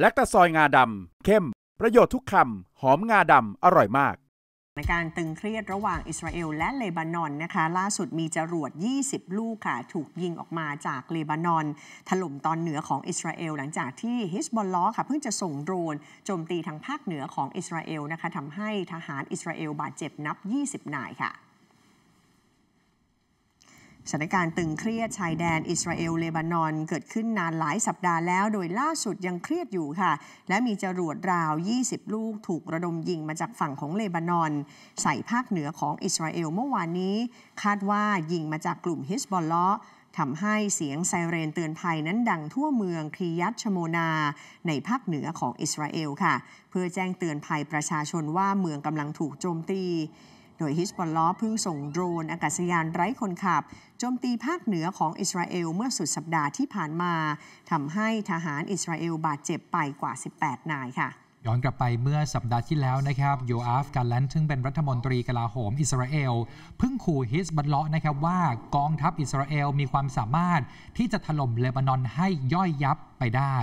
แลคตาซอยงาดำเข้ม ประโยชน์ทุกคำหอมงาดำอร่อยมาก ในการตึงเครียดระหว่างอิสราเอลและเลบานอนนะคะ ล่าสุดมีจรวด 20 ลูกค่ะถูกยิงออกมาจากเลบานอน ถล่มตอนเหนือของอิสราเอลหลังจากที่ฮิสบอลล์ค่ะเพิ่งจะส่งโดรนโจมตีทางภาคเหนือของอิสราเอลนะคะทำให้ทหารอิสราเอลบาดเจ็บนับ 20นายค่ะสถานการณ์ตึงเครียด ชายแดนอิสราเอลเลบานอน เกิดขึ้นนานหลายสัปดาห์แล้วโดยล่าสุดยังเครียดอยู่ค่ะ และมีจรวดราว 20 ลูกถูกระดมยิงมาจากฝั่งของเลบานอน ใส่ภาคเหนือของอิสราเอลเมื่อวานนี้ คาดว่ายิงมาจากกลุ่มฮิสบอลเลาะทำให้เสียงไซเรนเตือนภัยนั้นดังทั่วเมืองครียัตชโมนาในภาคเหนือของอิสราเอลค่ะ เพื่อแจ้งเตือนภัยประชาชนว่าเมืองกำลังถูกโจมตียฮิสบอลล์เพิ่งส่งโดรน อากาศยานไร้คนขับโจมตีภาคเหนือของอิสราเอลเมื่อสุดสัปดาห์ที่ผ่านมาทำให้ทหารอิสราเอลบาดเจ็บไปกว่า 18 นายค่ะ ย้อนกลับไปเมื่อสัปดาห์ที่แล้วนะครับ โยอาฟกาแลนซึ่งเป็นรัฐมนตรีกลาโหมอิสราเอลเพิ่งขู่ฮิสบัลเลาะนะครับว่ากองทัพอิสราเอลมีความสามารถที่จะถล่มเลบานอนให้ย่อยยับไปได้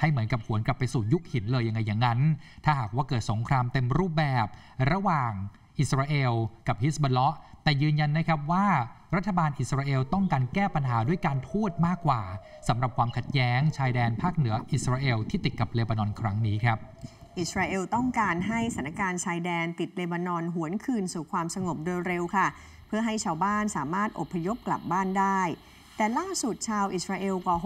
ให้เหมือนกับหวนกลับไปสู่ยุคหินเลยยังไงอย่างนั้น ถ้าหากว่าเกิดสงครามเต็มรูปแบบระหว่างอิสราเอลกับฮิสบัลเลาะแต่ยืนยันนะครับว่า รัฐบาลอิสราเอลต้องการแก้ปัญหาด้วยการทูตมากกว่า สำหรับความขัดแย้งชายแดนภาคเหนืออิสราเอลที่ติดกับเลบานอนครั้งนี้ครับอิสราเอลต้องการให้สถานการณ์ชายแดนติดเลบานอนหวนคืนสู่ความสงบโดยเร็วค่ะ เพื่อให้ชาวบ้านสามารถอพยพกลับบ้านได้ แต่ล่าสุดชาวอิสราเอลกว่า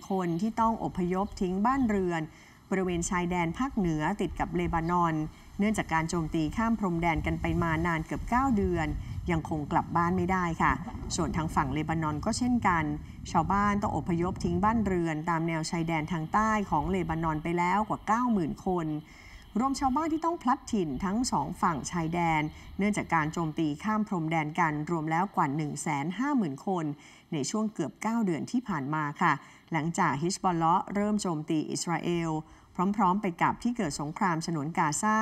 60,000คนที่ต้องอพยพทิ้งบ้านเรือนบริเวณชายแดนภาคเหนือติดกับเลบานอนเนื่องจากการโจมตีข้ามพรมแดนกันไปมานานเกือบ 9 เดือน ยังคงกลับบ้านไม่ได้ค่ะ ส่วนทางฝั่งเลบานอนก็เช่นกัน ชาวบ้านต้องอพยพทิ้งบ้านเรือน ตามแนวชายแดนทางใต้ของเลบานอนไปแล้วกว่า 90,000 คนรวมชาวบ้านที่ต้องพลัดถิ่นทั้งสองฝั่งชายแดน เนื่องจากการโจมตีข้ามพรมแดนกันรวมแล้วกว่า 150,000 คน ในช่วงเกือบ 9 เดือนที่ผ่านมาค่ะ หลังจากฮิชบอลเลาะเริ่มโจมตีอิสราเอล พร้อม ๆไปกับที่เกิดสงครามฉนวนกาซา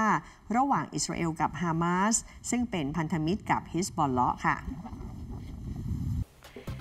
ระหว่างอิสราเอลกับฮามาส ซึ่งเป็นพันธมิตรกับฮิสบอลเลาะค่ะ